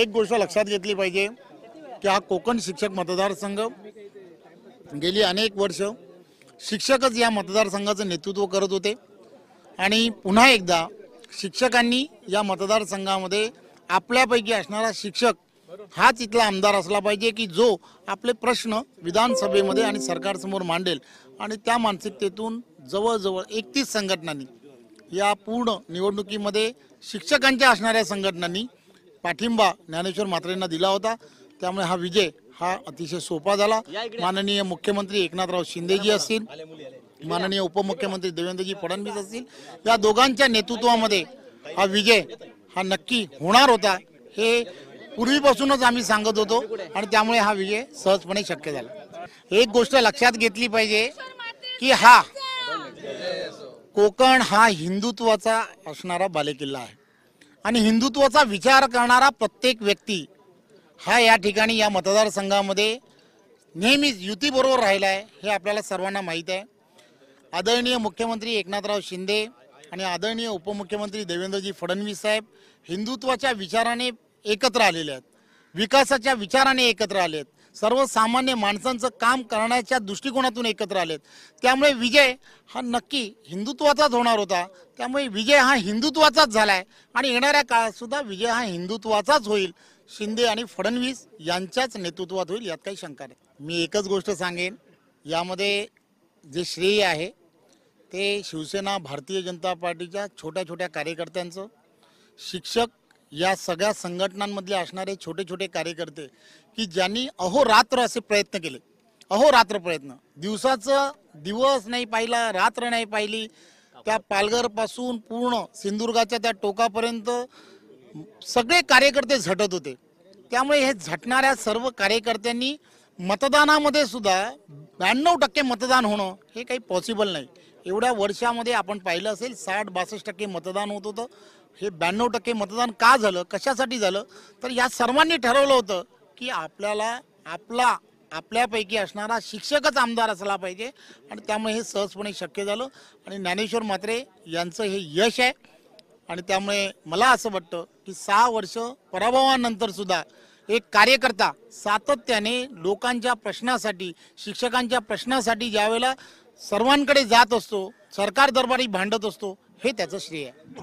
एक गोष्ट लक्षात घेतली पाहिजे की हा कोकण शिक्षक मतदारसंघ गेली अनेक वर्ष शिक्षकच या मतदारसंघाचं नेतृत्व करत होते आणि पुन्हा एकदा शिक्षकांनी या मतदारसंघामध्ये आपल्यापैकी असणारा शिक्षक हाच इथला आमदार असला पाहिजे की जो आपले प्रश्न विधानसभेमध्ये आणि सरकारसमोर मांडेल आणि त्या मानसिकतेतून जवळजवळ एकतीस संघटनांनी या पूर्ण निवडणुकीमध्ये शिक्षकांच्या असणाऱ्या संघटनांनी पाठिंबा ज्ञानेश्वर मात्रेंना दिला होता त्यामुळे हा विजय हा अतिशय सोपा झाला माननीय मुख्यमंत्री एकनाथराव शिंदेजी असतील माननीय उपमुख्यमंत्री देवेंद्रजी फडणवीस असतील या दोघांच्या नेतृत्वामध्ये हा विजय हा नक्की होणार होता हे पूर्वीपासूनच आम्ही सांगत होतो आणि त्यामुळे हा विजय सहजपणे शक्य झाला एक गोष्ट लक्षात घेतली पाहिजे की हा कोकण हा हिंदुत्वाचा असणारा बालेकिल्ला आहे आणि हिंदुत्वाचा विचार करणारा प्रत्येक व्यक्ती हा या ठिकाणी या मतदारसंघामध्ये नेहमीच युतीबरोबर राहिला आहे हे आपल्याला सर्वांना माहीत आहे आदरणीय मुख्यमंत्री एकनाथराव शिंदे आणि आदरणीय उपमुख्यमंत्री देवेंद्रजी फडणवीस साहेब हिंदुत्वाच्या विचाराने एकत्र आलेले आहेत विकासाच्या विचाराने एकत्र आले आहेत सर्वसामान्य माणसांचं काम करण्याच्या दृष्टिकोनातून एकत्र आलेत त्यामुळे विजय हा नक्की हिंदुत्वाचाच होणार होता त्यामुळे विजय हा हिंदुत्वाचाच झाला आहे आणि येणाऱ्या काळातसुद्धा विजय हा हिंदुत्वाचाच होईल शिंदे आणि फडणवीस यांच्याच नेतृत्वात होईल यात काही शंका नाही मी एकच गोष्ट सांगेन यामध्ये जे श्रेय आहे ते शिवसेना भारतीय जनता पार्टीच्या छोट्या छोट्या कार्यकर्त्यांचं शिक्षक या सगळ्या संघटनांमधले असणारे छोटे छोटे कार्यकर्ते की ज्यांनी अहोरात्र असे प्रयत्न केले अहोरात्र प्रयत्न दिवसाचं दिवस नाही पाहिला रात्र नाही पाहिली त्या पालघरपासून पूर्ण सिंधुदुर्गाच्या त्या टोकापर्यंत सगळे कार्यकर्ते झटत होते त्यामुळे हे झटणाऱ्या सर्व कार्यकर्त्यांनी मतदानामध्ये सुद्धा ब्याण्णव टक्के मतदान होणं हे काही पॉसिबल नाही एवढ्या वर्षामध्ये आपण पाहिलं असेल साठ बासष्ट टक्के मतदान होत होतं हे ब्याण्णव टक्के मतदान का झालं कशासाठी झालं तर या सर्वांनी ठरवलं होतं की आपल्याला आपला आपल्यापैकी असणारा शिक्षकच आमदार असला पाहिजे आणि त्यामुळे हे सहजपणे शक्य झालं आणि ज्ञानेश्वर म्हात्रे यांचं हे यश आहे आणि त्यामुळे मला असं वाटतं की सहा वर्ष पराभवानंतरसुद्धा एक कार्यकर्ता सातत्याने लोकांच्या प्रश्नासाठी शिक्षकांच्या प्रश्नासाठी ज्यावेळेला सर्वांकडे जात असतो सरकार दरबारी भांडत असतो हे त्याचं श्रेय आहे